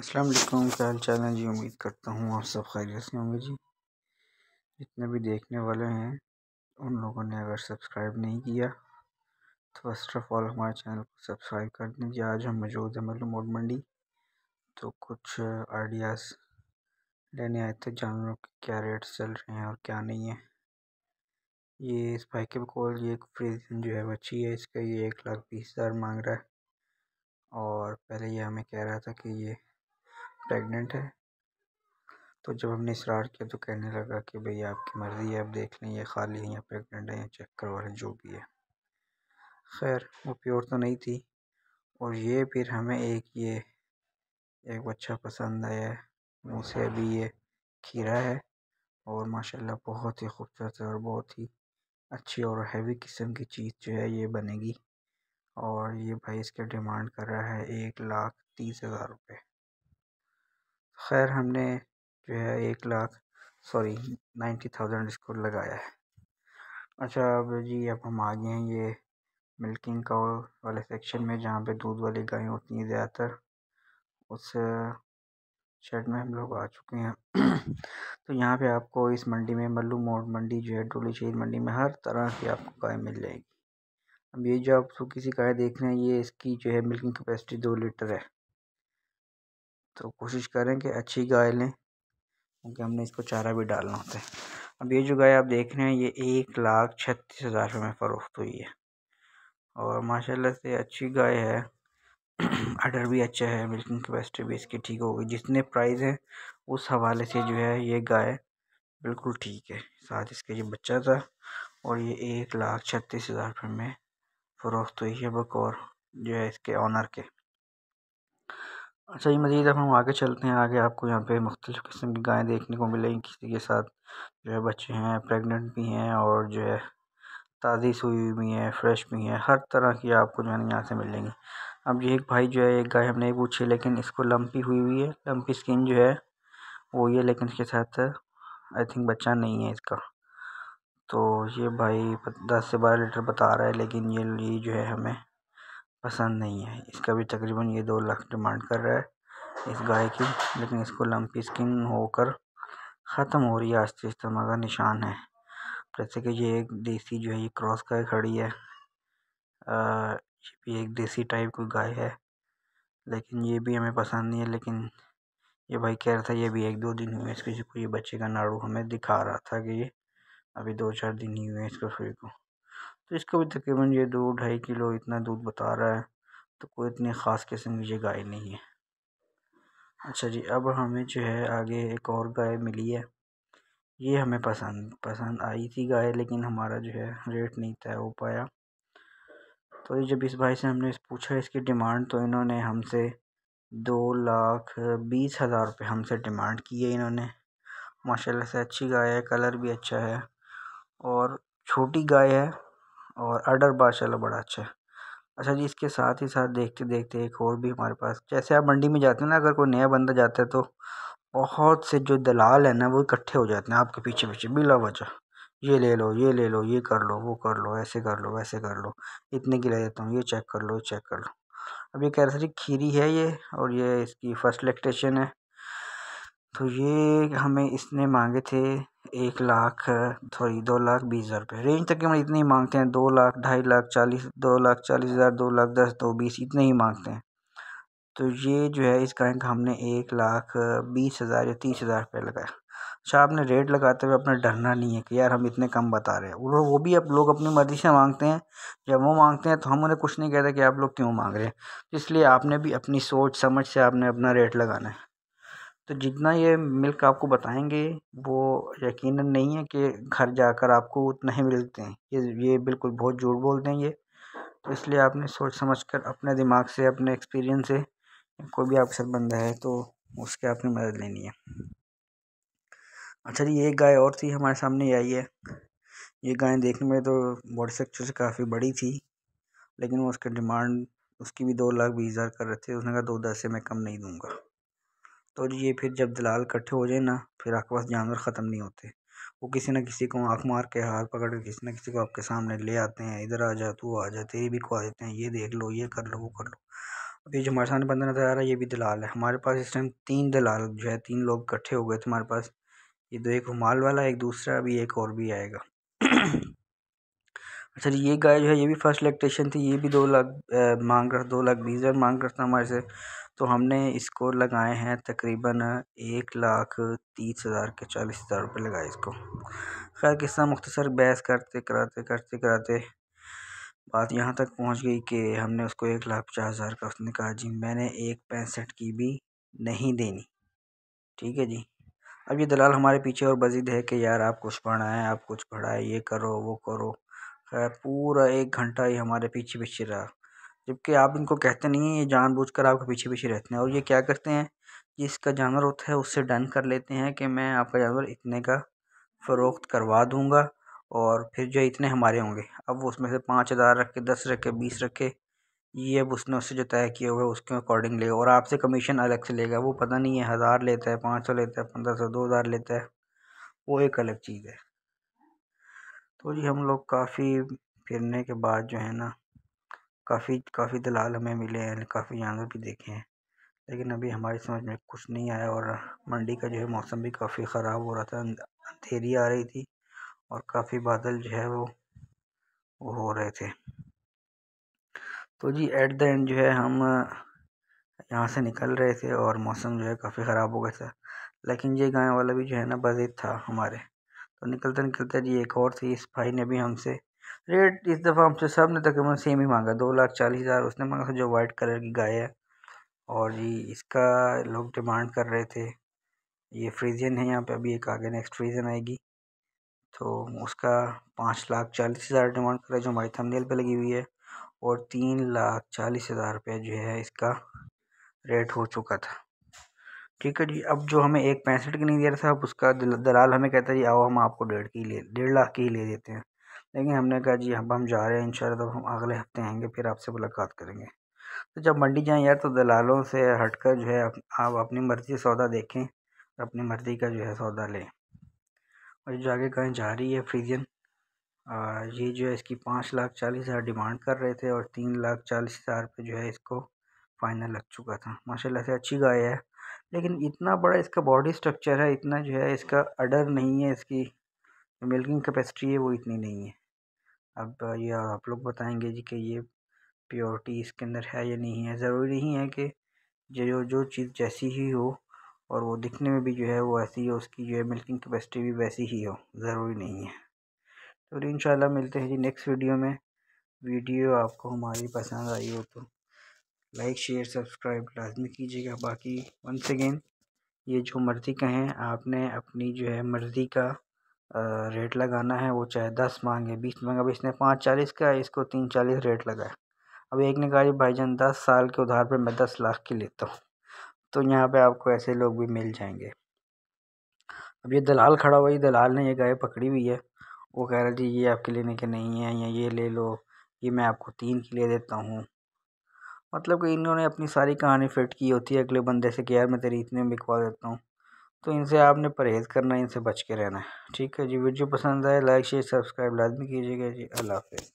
अस्सलाम वालेकुम क्या हाल चाल है जी उम्मीद करता हूँ आप सब खैरियत से होंगे जी जितने भी देखने वाले हैं उन लोगों ने अगर सब्सक्राइब नहीं किया तो फर्स्ट ऑफ ऑल हमारे चैनल को सब्सक्राइब कर दीजिए आज हम मौजूद हैं मलूम मोड मंडी तो कुछ आइडियाज़ लेने आए थे जानवरों के क्या रेट्स चल रहे हैं और क्या नहीं है ये इस भाई के कॉल ये एक फ्रीजन जो है बची है इसका ये एक लाख बीस हज़ार मांग रहा है और पहले ये हमें कह रहा था कि ये प्रेग्नेंट है तो जब हमने इसरार किया तो कहने लगा कि भई आपकी मर्ज़ी है आप देख लें ये खाली है या प्रेग्नेंट है या चेक करवा लें जो भी है खैर वो प्योर तो नहीं थी और ये फिर हमें एक ये एक बच्चा पसंद आया मुँह से अभी ये खीरा है और माशाल्लाह बहुत ही खूबसूरत और बहुत ही अच्छी और हैवी किस्म की चीज़ जो है ये बनेगी और ये भाई इसके डिमांड कर रहा है एक लाख तीस हज़ार रुपये खैर हमने जो है एक लाख सॉरी नाइन्टी थाउजेंड इसको लगाया है अच्छा अब जी अब हम आ गए हैं ये मिल्किंग का वाले सेक्शन में जहाँ पे दूध वाली गायें होती हैं ज़्यादातर उस शेड में हम लोग आ चुके हैं तो यहाँ पे आपको इस मंडी में मल्लू मोड़ मंडी जो है डोली शहीद मंडी में हर तरह की आपको गाय मिल जाएगी अब ये जो आप किसी गाय देख रहे हैं ये इसकी जो है मिल्किंग कैपेसिटी दो लीटर है तो कोशिश करें कि अच्छी गाय लें क्योंकि हमने इसको चारा भी डालना होता है अब ये जो गाय आप देख रहे हैं ये एक लाख छत्तीस हज़ार रुपये में फ़रोख्त हुई है और माशाल्लाह से अच्छी गाय है अडर भी अच्छा है मिल्किंग कैपेसिटी भी इसकी ठीक होगी जितने प्राइस हैं उस हवाले से जो है ये गाय बिल्कुल ठीक है साथ इसके ये बच्चा था और ये एक लाख छत्तीस हज़ार रुपये में फ़रोख्त हुई है बकौर जो है इसके ऑनर के अच्छा ये मज़ीद अब हम आगे चलते हैं आगे आपको यहाँ पे मुख्तलिफ़ किस्म की गायें देखने को मिलेंगी किसी के साथ जो है बच्चे हैं प्रेगनेंट भी हैं और जो है ताज़ी सूई भी हैं फ्रेश भी हैं हर तरह की आपको जो है यहाँ से मिलेंगी अब ये एक भाई जो है एक गाय हमने पूछी लेकिन इसको लंपी हुई हुई है लंपी स्किन जो है वो ये लेकिन इसके साथ आई थिंक बच्चा नहीं है इसका तो ये भाई दस से बारह लीटर बता रहा है लेकिन ये जो है हमें पसंद नहीं है इसका भी तकरीबन ये दो लाख डिमांड कर रहा है इस गाय की लेकिन इसको लंपी स्किन होकर ख़त्म हो रही है आस्ते तो आस्ते मगर निशान है जैसे कि ये एक देसी जो है ये क्रॉस गाय खड़ी है ये भी एक देसी टाइप की गाय है लेकिन ये भी हमें पसंद नहीं है लेकिन ये भाई कह रहा था ये भी एक दो दिन हुए इसके को ये बच्चे का नाड़ू हमें दिखा रहा था कि ये अभी दो चार दिन ही हुए इसको फिर को तो इसको भी तकरीबन ये दो ढाई किलो इतना दूध बता रहा है तो कोई इतनी ख़ास किस्म की गाय नहीं है अच्छा जी अब हमें जो है आगे एक और गाय मिली है ये हमें पसंद पसंद आई थी गाय लेकिन हमारा जो है रेट नहीं तय हो पाया तो जब इस भाई से हमने पूछा इसकी डिमांड तो इन्होंने हमसे दो लाख बीस हज़ार रुपये हमसे डिमांड की है इन्होंने माशाल्लाह से अच्छी गाय है कलर भी अच्छा है और छोटी गाय है और अर्डर माशाल्लाह बड़ा अच्छा है अच्छा जी इसके साथ ही साथ देखते देखते एक और भी हमारे पास जैसे आप मंडी में जाते हैं ना अगर कोई नया बंदा जाता है तो बहुत से जो दलाल हैं ना वो इकट्ठे हो जाते हैं आपके पीछे पीछे बिला वजह ये ले लो ये ले लो ये कर लो वो कर लो ऐसे कर लो वैसे कर लो इतने की ले देता हूँ ये चेक कर लो चेक कर लो अब ये कह रहे थे खीरी है ये और ये इसकी फर्स्ट लेक्टेशन है तो ये हमें इसने मांगे थे एक लाख सॉरी दो लाख बीस हज़ार रुपये रेंज तक मैं मतलब इतने ही मांगते हैं दो लाख ढाई लाख चालीस दो लाख चालीस हज़ार दो लाख दस दो बीस इतने ही मांगते हैं तो ये जो है इसका रैंक हमने एक लाख बीस हज़ार या तीस हज़ार रुपये लगाया अच्छा आपने रेट लगाते हुए अपना डरना नहीं है कि यार हम इतने कम बता रहे हैं वो वो भी अब लोग अपनी मर्ज़ी से मांगते हैं जब वो मांगते हैं तो हम उन्हें कुछ नहीं कहते कि आप लोग क्यों मांग रहे हैं इसलिए आपने भी अपनी सोच समझ से आपने अपना रेट लगाना है तो जितना ये मिल्क आपको बताएँगे वो यकीनन नहीं है कि घर जाकर आपको उतना ही मिलते हैं ये ये बिल्कुल बहुत झूठ बोलते हैं ये तो इसलिए आपने सोच समझ कर अपने दिमाग से अपने एक्सपीरियंस से कोई भी आपके साथ बंदा है तो उसके आपने मदद लेनी है अच्छा जी ये गाय और थी हमारे सामने आई है ये गाय देखने में तो बॉडी स्ट्रक्चर से काफ़ी बड़ी थी लेकिन वो उसका डिमांड उसकी भी दो लाख बीस हज़ार कर रहे थे उसने कहा दो दस से मैं कम नहीं दूंगा तो ये फिर जब दलाल इकट्ठे हो जाए ना फिर आपके पास जानवर ख़त्म नहीं होते वो किसी ना किसी को आँख मार के हाथ पकड़ के किसी ना किसी को आपके सामने ले आते हैं इधर आ जा तू आ जा तेरी भी खुआ देते हैं ये देख लो ये कर लो वो कर लो अब ये जो हमारे सामने बंदा नज़र आ रहा है ये भी दलाल है हमारे पास इस टाइम तीन दलाल जो है तीन लोग इकट्ठे हो गए थे हमारे पास ये दो तो एक रुमाल वाला एक दूसरा अभी एक और भी आएगा अच्छा ये गाय जो है ये भी फर्स्ट लैक्टेशन थी ये भी दो लाख मांग रहा दो लाख बीस हज़ार मांग रहा था हमारे से तो हमने इसको लगाए हैं तकरीबन एक लाख तीस हज़ार के चालीस हज़ार रुपये लगाए इसको खैर किस्सा मुख्तसर बहस करते कराते करते कराते बात यहाँ तक पहुँच गई कि हमने उसको एक लाख पचास हज़ार का उसने कहा जी मैंने एक पैंसठ की भी नहीं देनी ठीक है जी अब ये दलाल हमारे पीछे और बजिद है कि यार आप कुछ पढ़ाएँ आप कुछ पढ़ाएँ ये करो वो करो पूरा एक घंटा ये हमारे पीछे पीछे रहा जबकि आप इनको कहते नहीं हैं ये जानबूझकर आपके पीछे पीछे रहते हैं और ये क्या करते हैं जिसका जानवर होता है उससे डन कर लेते हैं कि मैं आपका जानवर इतने का फ़रोख्त करवा दूँगा और फिर जो इतने हमारे होंगे अब वो उसमें से पाँच हज़ार रखे दस रखे बीस रखे ये अब उसने उससे जो तय किया हुआ है उसके अकॉर्डिंग लेगा और आपसे कमीशन अलग से लेगा वो पता नहीं है हज़ार लेता है पाँच सौ लेता है पंद्रह सौ दो हज़ार लेता है वो एक अलग चीज़ है तो जी हम लोग काफ़ी फिरने के बाद जो है ना काफ़ी काफ़ी दलाल हमें मिले हैं काफ़ी जानवर भी देखे हैं लेकिन अभी हमारी समझ में कुछ नहीं आया और मंडी का जो है मौसम भी काफ़ी ख़राब हो रहा था अंधेरी आ रही थी और काफ़ी बादल जो है वो वो हो रहे थे तो जी एट द एंड जो है हम यहाँ से निकल रहे थे और मौसम जो है काफ़ी ख़राब हो गया था लेकिन ये गाय वाला भी जो है ना बजे था हमारे तो निकलते निकलते जी एक और थी इस भाई ने भी हमसे रेट इस दफ़ा हमसे सब ने तकरीबन सेम ही मांगा दो लाख चालीस हज़ार उसने मांगा था जो वाइट कलर की गाय है और जी इसका लोग डिमांड कर रहे थे ये फ्रीजन है यहाँ पे अभी एक आगे नेक्स्ट फ्रीजन आएगी तो उसका पाँच लाख चालीस हज़ार डिमांड कर रहे हैं जो हमारी थमनेल पर लगी हुई है और तीन लाख चालीस हज़ार रुपये जो है इसका रेट हो चुका था ठीक है जी अब जो हमें एक पैंसठ के नहीं दे रहा था अब उसका दलाल हमें कहता है जी आओ हम आपको डेढ़ की ले डेढ़ लाख की ही ले देते हैं लेकिन हमने कहा जी अब हम जा रहे हैं इन तो हम अगले हफ्ते आएंगे फिर आपसे मुलाकात करेंगे तो जब मंडी जाएँ यार तो दलालों से हट कर जो है आप अपनी मर्ज़ी सौदा देखें अपनी मर्ज़ी का जो है सौदा लें और जो आगे कहीं जा रही है फ्रीजन ये जो है इसकी पाँच लाख चालीस हज़ार डिमांड कर रहे थे और तीन लाख चालीस हज़ार पे जो है इसको फ़ाइनल लग चुका था माशाल्लाह से अच्छी गाय है लेकिन इतना बड़ा इसका बॉडी स्ट्रक्चर है इतना जो है इसका अडर नहीं है इसकी मिल्किंग कैपेसिटी है वो इतनी नहीं है अब ये आप लोग बताएंगे जी कि ये प्योरिटी इसके अंदर है या नहीं है ज़रूरी नहीं है कि जो जो चीज़ जैसी ही हो और वो दिखने में भी जो है वो ऐसी हो उसकी जो है मिल्किंग कैपेसिटी भी वैसी ही हो ज़रूरी नहीं है तो इन मिलते हैं जी नेक्स्ट वीडियो में वीडियो आपको हमारी पसंद आई हो तो लाइक शेयर सब्सक्राइब लाजमी कीजिएगा बाकी वन सेकेंड ये जो मर्ज़ी का है आपने अपनी जो है मर्ज़ी का रेट लगाना है वो चाहे दस मांगे बीस मांगे अब इसने पाँच चालीस का इसको तीन चालीस रेट लगाया अब एक ने कहा भाईजान दस साल के उधार पर मैं दस लाख की लेता हूँ तो यहाँ पे आपको ऐसे लोग भी मिल जाएंगे अब ये दलाल खड़ा हुआ ये दलाल ने ये गाय पकड़ी हुई है वो कह रहा जी ये आपके लेने के नहीं है या ये ले लो ये मैं आपको तीन की ले देता हूँ मतलब कि इन्होंने अपनी सारी कहानी फिट की होती है अगले बंदे से कि यार मैं तेरी इतने बिकवा देता हूँ तो इनसे आपने परहेज़ करना है इनसे बच के रहना है ठीक है जी वीडियो पसंद आए लाइक शेयर सब्सक्राइब लाजमी कीजिएगा जी अल्लाह हाफिज़